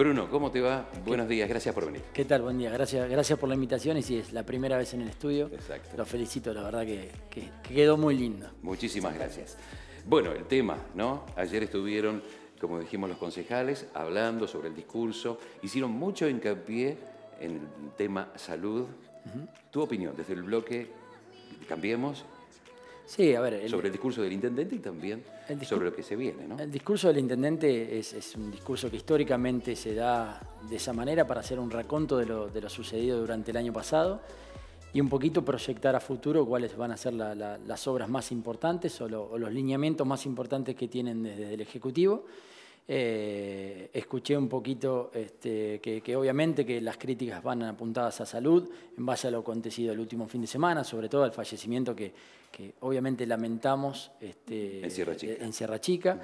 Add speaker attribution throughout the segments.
Speaker 1: Bruno, ¿cómo te va? Buenos días, gracias por
Speaker 2: venir. ¿Qué tal? Buen día, gracias, gracias por la invitación y si es la primera vez en el estudio, lo lo felicito, la verdad que,
Speaker 1: quedó muy lindo. Muchísimas gracias. Bueno, el tema, ¿no? Ayer estuvieron, como dijimos los concejales, hablando sobre el discurso, hicieron mucho hincapié en el tema salud. Tu opinión, desde el bloque Cambiemos,
Speaker 2: Sí, a ver. sobre el
Speaker 1: discurso del intendente y también sobre lo que se viene,
Speaker 2: ¿no? El discurso del intendente es, un discurso que históricamente se da de esa manera para hacer un raconto de lo, sucedido durante el año pasado y un poquito proyectar a futuro cuáles van a ser las obras más importantes o, o, los lineamientos más importantes que tienen desde el Ejecutivo. Eh, escuché un poquito este, que, obviamente que las críticas van apuntadas a salud en base a lo acontecido el último fin de semana, sobre todo al fallecimiento que, obviamente lamentamos este, en Sierra Chica,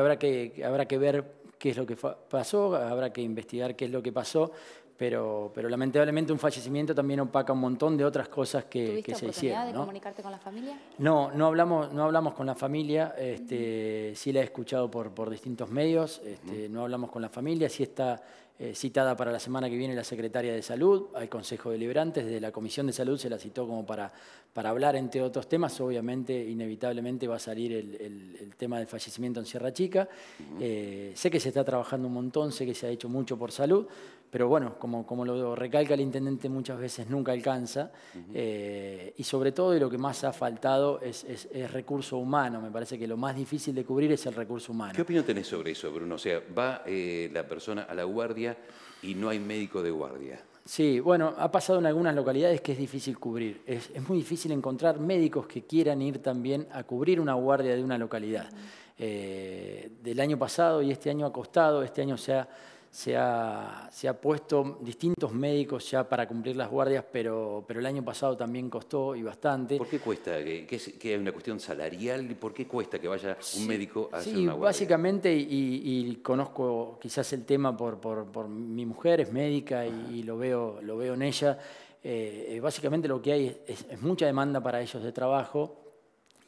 Speaker 2: habrá que habrá que ver qué es lo que pasó, habrá que investigar qué es lo que pasó, pero, lamentablemente un fallecimiento también opaca un montón de otras cosas que, que se hicieron. ¿no? de comunicarte con la familia? No, no hablamos, no hablamos con la familia. Este, Sí la he escuchado por, distintos medios. Este, no hablamos con la familia. Sí está eh, citada para la semana que viene la secretaria de Salud al Consejo Deliberante. Desde la Comisión de Salud se la citó como para, para hablar, entre otros temas. Obviamente, inevitablemente va a salir el, tema del fallecimiento en Sierra Chica. Eh, sé que se está trabajando un montón, sé que se ha hecho mucho por salud, pero bueno, como como, lo recalca el intendente muchas veces, nunca alcanza. Eh, y sobre todo, y lo que más ha faltado es, recurso humano. Me parece que lo más difícil de cubrir es el recurso humano. ¿Qué
Speaker 1: opinión tenés sobre eso, Bruno? O sea, va eh, la persona a la guardia y no hay
Speaker 2: médico de guardia. Sí, bueno, ha pasado en algunas localidades que es difícil cubrir. Es, muy difícil encontrar médicos que quieran ir también a cubrir una guardia de una localidad. Eh, del año pasado y este año ha costado, este año se ha se ha, puesto distintos médicos ya para cumplir las guardias, pero, el año pasado también costó y bastante. ¿Por qué cuesta? ¿Que, es, una cuestión salarial? ¿Por qué cuesta que vaya un médico a hacer una guardia? básicamente, y, conozco quizás el tema por, mi mujer, es médica y, lo, veo, lo veo en ella. Eh, eh, básicamente lo que hay es mucha demanda para ellos de trabajo,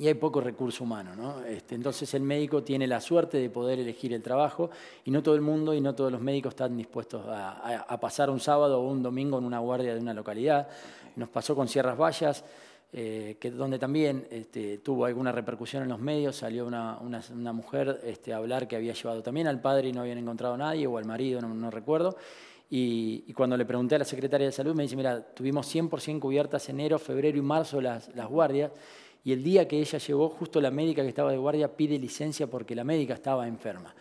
Speaker 2: y hay poco recurso humano. Este, entonces el médico tiene la suerte de poder elegir el trabajo y no todo el mundo y no todos los médicos están dispuestos a, pasar un sábado o un domingo en una guardia de una localidad. Nos pasó con Sierras Vallas, eh, que donde también este, tuvo alguna repercusión en los medios, salió una, mujer este, a hablar que había llevado también al padre y no habían encontrado a nadie, o al marido, no, recuerdo. Y, cuando le pregunté a la secretaria de salud, me dice, mira, tuvimos 100% cubiertas enero, febrero y marzo las, las guardias y el día que ella llegó, justo la médica que estaba de guardia pide licencia porque la médica estaba enferma.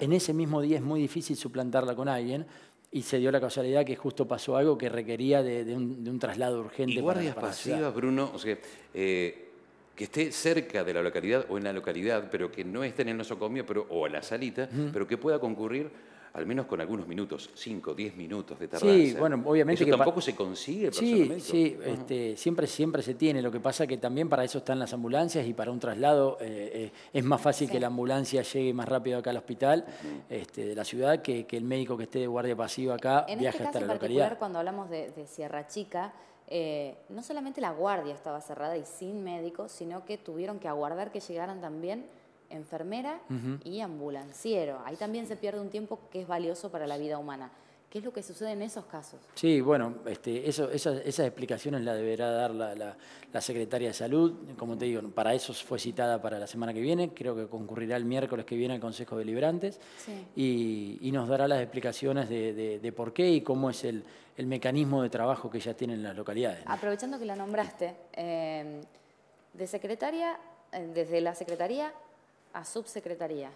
Speaker 2: En ese mismo día es muy difícil suplantarla con alguien y se dio la casualidad que justo pasó algo que requería de, un, traslado urgente. ¿Y guardias pasivas,
Speaker 1: Bruno? O sea, eh, que esté cerca de la localidad o en la localidad, pero que no esté en el nosocomio pero, o a la salita, pero que pueda concurrir al menos con algunos minutos, 5, 10 minutos de tardanza. Sí, bueno, obviamente que tampoco se consigue. Sí, sí,
Speaker 2: este, siempre, siempre se tiene. Lo que pasa que también para eso están las ambulancias y para un traslado eh, eh, es más fácil que la ambulancia llegue más rápido acá al hospital este, de la ciudad que, que, el médico que esté de guardia pasiva acá este viaje hasta la localidad. En particular,
Speaker 3: cuando hablamos de, Sierra Chica, eh, no solamente la guardia estaba cerrada y sin médicos, sino que tuvieron que aguardar que llegaran también enfermera y ambulanciero. Ahí también se pierde un tiempo que es valioso para la vida humana. ¿Qué es lo que sucede en esos casos?
Speaker 2: Sí, bueno, este, esas, explicaciones las deberá dar la, secretaria de Salud. Como te digo, para eso fue citada para la semana que viene. Creo que concurrirá el miércoles que viene al Consejo de y, nos dará las explicaciones de, por qué y cómo es el, mecanismo de trabajo que ya tienen las localidades.
Speaker 3: Aprovechando que la nombraste, eh, de secretaria, eh, desde la secretaría subsecretaría.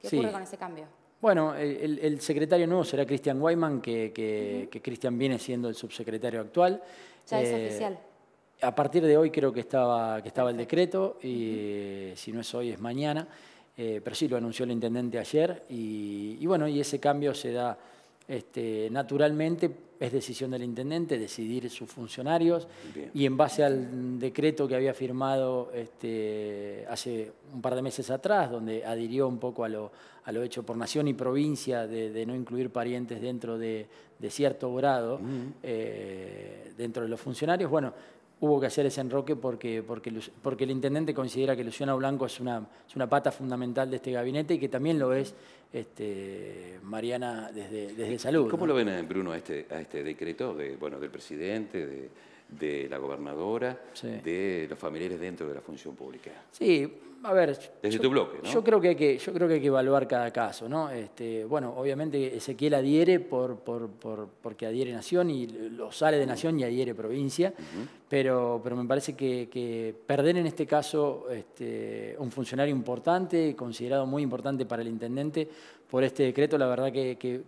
Speaker 3: ¿Qué ocurre con ese cambio?
Speaker 2: Bueno, el, secretario nuevo será Cristian Wayman, que, Cristian viene siendo el subsecretario actual. Ya es eh, oficial. A partir de hoy creo que estaba, que estaba el decreto y eh, si no es hoy es mañana, eh, pero sí lo anunció el intendente ayer y, y bueno, y ese cambio se da este, naturalmente es decisión del intendente decidir sus funcionarios y en base al decreto que había firmado este, hace un par de meses atrás, donde adhirió un poco a lo, hecho por nación y provincia de, no incluir parientes dentro de, cierto grado, eh, dentro de los funcionarios, bueno, hubo que hacer ese enroque porque, porque, porque el intendente considera que Luciana Blanco es una, una pata fundamental de este gabinete y que también lo es este, Mariana desde, desde Salud. ¿Cómo lo ven,
Speaker 1: Bruno, a este, a este decreto de, bueno, del presidente, de la gobernadora, de los familiares dentro de la función pública. Sí, a ver. Desde tu bloque, ¿no? Yo
Speaker 2: creo que hay que, yo creo que, hay que evaluar cada caso, ¿no? Este, bueno, obviamente Ezequiel adhiere por, por, porque adhiere Nación y lo sale de Nación y adhiere provincia, pero, pero me parece que, perder en este caso este, un funcionario importante, considerado muy importante para el intendente, por este decreto, la verdad que,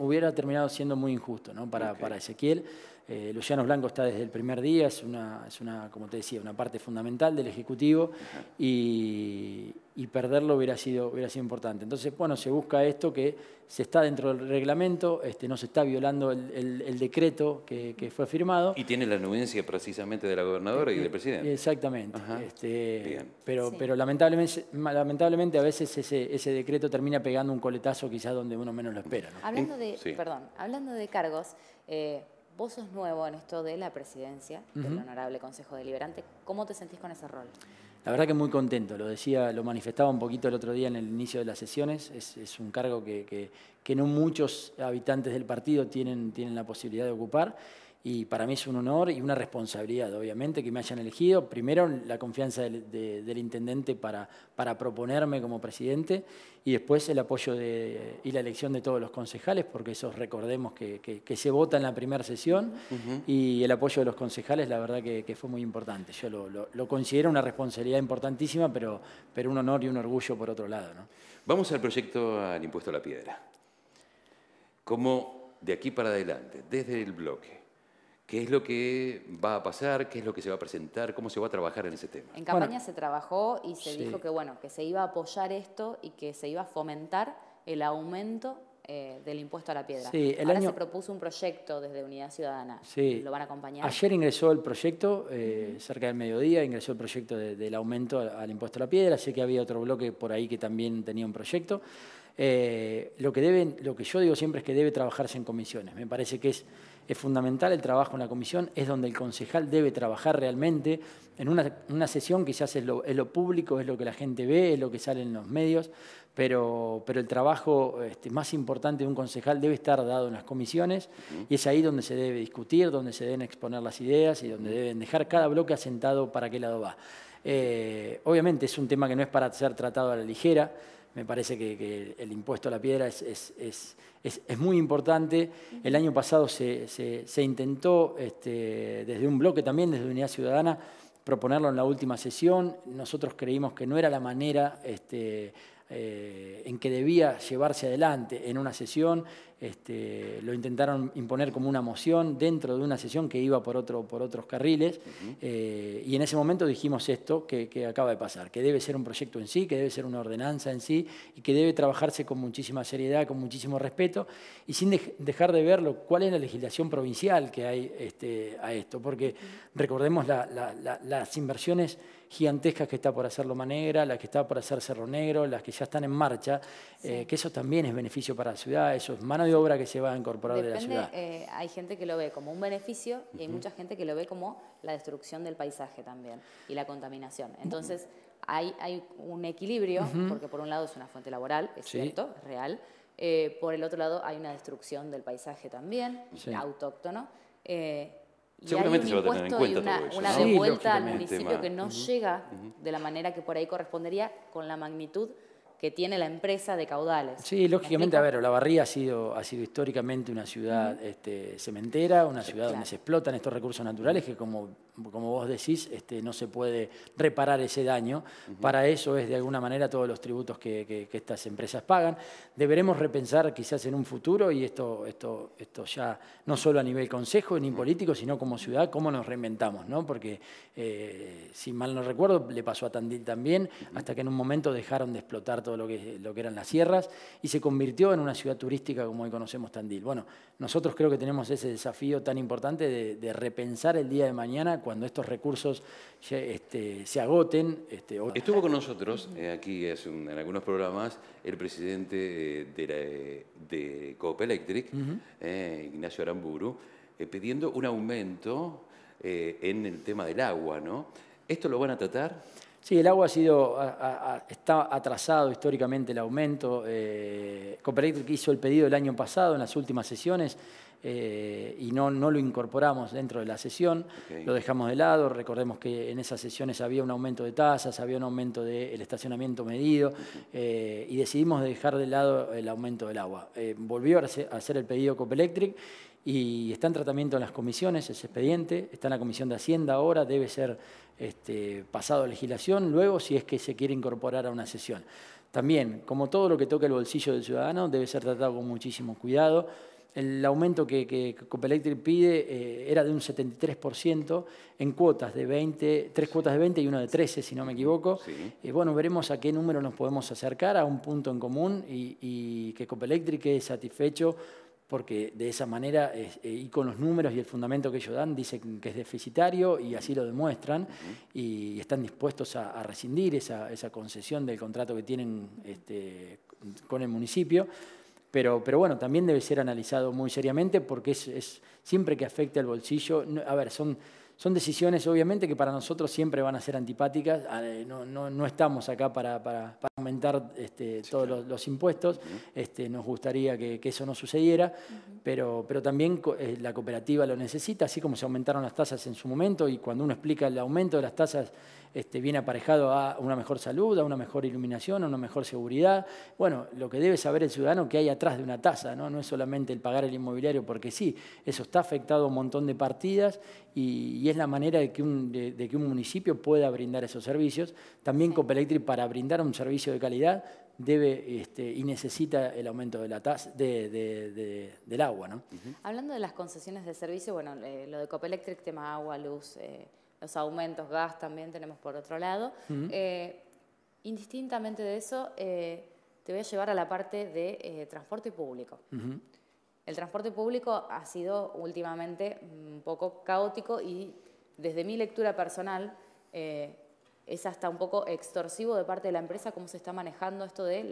Speaker 2: hubiera, terminado siendo muy injusto, ¿no? Para, para Ezequiel. Eh, Luciano Blanco está desde el primer día, es una, es una, como te decía, una parte fundamental del Ejecutivo y, perderlo hubiera sido, hubiera sido importante. Entonces, bueno, se busca esto que se está dentro del reglamento, este, no se está violando el, decreto que, fue firmado.
Speaker 1: Y tiene la anuencia precisamente de la gobernadora y del presidente.
Speaker 2: Exactamente. Este, pero, pero lamentablemente, lamentablemente a veces ese, decreto termina pegando un coletazo quizás donde uno menos lo espera. Hablando, de, perdón,
Speaker 3: hablando de cargos... Eh, Vos sos nuevo en esto de la presidencia del Honorable Consejo Deliberante. ¿Cómo te sentís con ese rol?
Speaker 2: La verdad que muy contento, lo decía, lo manifestaba un poquito el otro día en el inicio de las sesiones. Es, un cargo que, que, que, no muchos habitantes del partido tienen, tienen la posibilidad de ocupar y para mí es un honor y una responsabilidad, obviamente, que me hayan elegido. Primero, la confianza del, intendente para, para proponerme como presidente y después el apoyo y la elección de todos los concejales, porque esos recordemos que, se vota en la primera sesión y el apoyo de los concejales, la verdad que, fue muy importante. Yo lo, considero una responsabilidad importantísima, pero, pero un honor y un orgullo por otro lado.
Speaker 1: Vamos al proyecto al impuesto a la piedra. Como de aquí para adelante, desde el bloque, qué es lo que va a pasar, qué es lo que se va a presentar, cómo se va a trabajar en ese tema.
Speaker 3: En campaña se trabajó y se dijo que bueno, que se iba a apoyar esto y que se iba a fomentar el aumento eh, del impuesto a la piedra. Sí, el Ahora año... se propuso un proyecto desde Unidad Ciudadana. Sí. ¿Lo van a acompañar? Ayer
Speaker 2: ingresó el proyecto, eh, cerca del mediodía, ingresó el proyecto del aumento al, impuesto a la piedra. Sé que había otro bloque por ahí que también tenía un proyecto. Eh, lo, que deben, lo que yo digo siempre es que debe trabajarse en comisiones. Me parece que es es fundamental el trabajo en la comisión, es donde el concejal debe trabajar realmente. En una, sesión quizás es lo, lo, público, es lo que la gente ve, es lo que sale en los medios, pero, pero el trabajo este, más importante de un concejal debe estar dado en las comisiones y es ahí donde se debe discutir, donde se deben exponer las ideas y donde deben dejar cada bloque asentado para qué lado va. Eh, obviamente es un tema que no es para ser tratado a la ligera, me parece que, el impuesto a la piedra es, es, muy importante. El año pasado se, intentó, este, desde un bloque también, desde Unidad Ciudadana, proponerlo en la última sesión. Nosotros creímos que no era la manera este, eh, en que debía llevarse adelante en una sesión este, lo intentaron imponer como una moción dentro de una sesión que iba por, otro, por otros carriles, eh, y en ese momento dijimos esto que, acaba de pasar, que debe ser un proyecto en sí, que debe ser una ordenanza en sí, y que debe trabajarse con muchísima seriedad, con muchísimo respeto, y sin dejar de verlo cuál es la legislación provincial que hay este, a esto, porque recordemos las inversiones gigantescas que está por hacer Loma Negra, las que está por hacer Cerro Negro, las que ya están en marcha, eh, que eso también es beneficio para la ciudad, eso es mano de obra que se va a incorporar de la ciudad.
Speaker 3: Eh, hay gente que lo ve como un beneficio y hay mucha gente que lo ve como la destrucción del paisaje también y la contaminación. Entonces, hay, hay un equilibrio, porque por un lado es una fuente laboral, es cierto, es real. Eh, por el otro lado hay una destrucción del paisaje también, autóctono. Eh, Seguramente se va a tener en cuenta una, una devuelta al municipio que no llega de la manera que por ahí correspondería con la magnitud que tiene la empresa de caudales.
Speaker 2: Sí, lógicamente, a ver, Olavarría ha sido, ha sido históricamente una ciudad este, cementera, una ciudad donde se explotan estos recursos naturales que, como, como vos decís, este, no se puede reparar ese daño. Para eso es, de alguna manera, todos los tributos que, estas empresas pagan. Deberemos repensar quizás en un futuro, y esto, esto, esto ya no solo a nivel consejo ni político, sino como ciudad, cómo nos reinventamos, ¿no? Porque, eh, si mal no recuerdo, le pasó a Tandil también, hasta que en un momento dejaron de explotar todo lo que, eran las sierras, y se convirtió en una ciudad turística como hoy conocemos Tandil. Bueno, nosotros creo que tenemos ese desafío tan importante de, repensar el día de mañana cuando estos recursos este, se agoten. Este,
Speaker 1: Estuvo con nosotros eh, aquí en algunos programas el presidente eh, de, Coop Electric, eh, Ignacio Aramburu, pidiendo un aumento en el tema del agua, ¿no?
Speaker 2: ¿Esto lo van a tratar? Sí, el agua ha sido, está atrasado históricamente el aumento. Eh, hizo el pedido el año pasado en las últimas sesiones eh, y no, no, lo incorporamos dentro de la sesión, lo dejamos de lado. Recordemos que en esas sesiones había un aumento de tasas, había un aumento del estacionamiento medido eh, y decidimos dejar de lado el aumento del agua. Eh, volvió a hacer el pedido Copelectric y está en tratamiento en las comisiones ese expediente, está en la Comisión de Hacienda ahora, debe ser este, pasado a legislación, luego si es que se quiere incorporar a una sesión. También, como todo lo que toca el bolsillo del ciudadano, debe ser tratado con muchísimo cuidado. El aumento que, que Copelectric pide eh, era de un 73% en cuotas de 20, tres cuotas de 20 y una de 13, si no me equivoco. Sí. Eh, bueno, veremos a qué número nos podemos acercar, a un punto en común y, y que Copelectric quede satisfecho porque de esa manera eh, y con los números y el fundamento que ellos dan, dicen que es deficitario y así lo demuestran y están dispuestos a, rescindir esa, concesión del contrato que tienen este, con el municipio. Pero, pero, bueno, también debe ser analizado muy seriamente porque es, siempre que afecte al bolsillo, a ver, son son decisiones, obviamente, que para nosotros siempre van a ser antipáticas. Ah, eh, no, no, no estamos acá para, para, aumentar este, todos los, impuestos. este, nos gustaría que, eso no sucediera, pero, pero también eh, la cooperativa lo necesita, así como se aumentaron las tasas en su momento y cuando uno explica el aumento de las tasas este, viene aparejado a una mejor salud, a una mejor iluminación, a una mejor seguridad. Bueno, lo que debe saber el ciudadano que hay atrás de una tasa, ¿no? no es solamente el pagar el inmobiliario, porque sí, eso está afectado a un montón de partidas y, es la manera de que, un, que, un, municipio pueda brindar esos servicios. También Copelectric, para brindar un servicio de calidad, debe este, y necesita el aumento de la tasa del agua. ¿no?
Speaker 3: Hablando de las concesiones de servicio, bueno, eh, lo de Copelectric, tema agua, luz, eh, los aumentos, gas también tenemos por otro lado. Eh, indistintamente de eso, eh, te voy a llevar a la parte de eh, transporte público. El transporte público ha sido últimamente un poco caótico y desde mi lectura personal es hasta un poco extorsivo de parte de la empresa cómo se está manejando esto de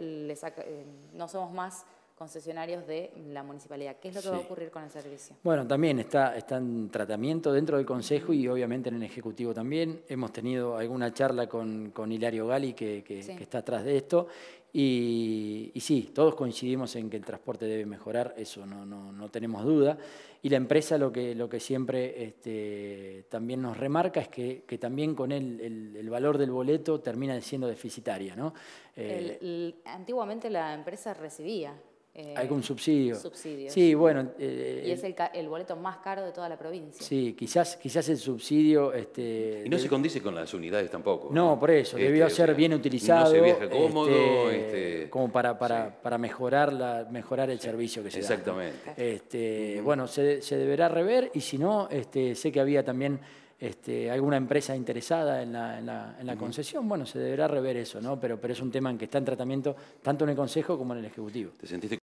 Speaker 3: no somos más concesionarios de la municipalidad. ¿Qué es lo que va a ocurrir con el servicio?
Speaker 2: Bueno, también está, está en tratamiento dentro del Consejo y obviamente en el Ejecutivo también. Hemos tenido alguna charla con, Hilario Gali, que, está atrás de esto. Y, y, sí, todos coincidimos en que el transporte debe mejorar, eso no, no, tenemos duda. Y la empresa lo que, lo que siempre este, también nos remarca es que, también con el, el, valor del boleto termina siendo deficitaria. ¿no? Eh,
Speaker 3: antiguamente la empresa recibía eh, Algún subsidio. Sí,
Speaker 2: bueno. y eh, es
Speaker 3: el, boleto más caro de toda la provincia.
Speaker 2: Sí, quizás, quizás el subsidio... Este, y no se condice con
Speaker 1: las unidades tampoco. No, por eso, este, debió ser bien utilizado. No se viaja este, cómodo.
Speaker 2: como para, para, para mejorar, la, mejorar el servicio que se exactamente. Exactamente. Bueno, se, deberá rever y si no, sé que había también... alguna empresa interesada en la, en la, concesión, bueno, se deberá rever eso, ¿no? Pero, pero es un tema en que está en tratamiento tanto en el Consejo como en el Ejecutivo.
Speaker 1: ¿Te sentiste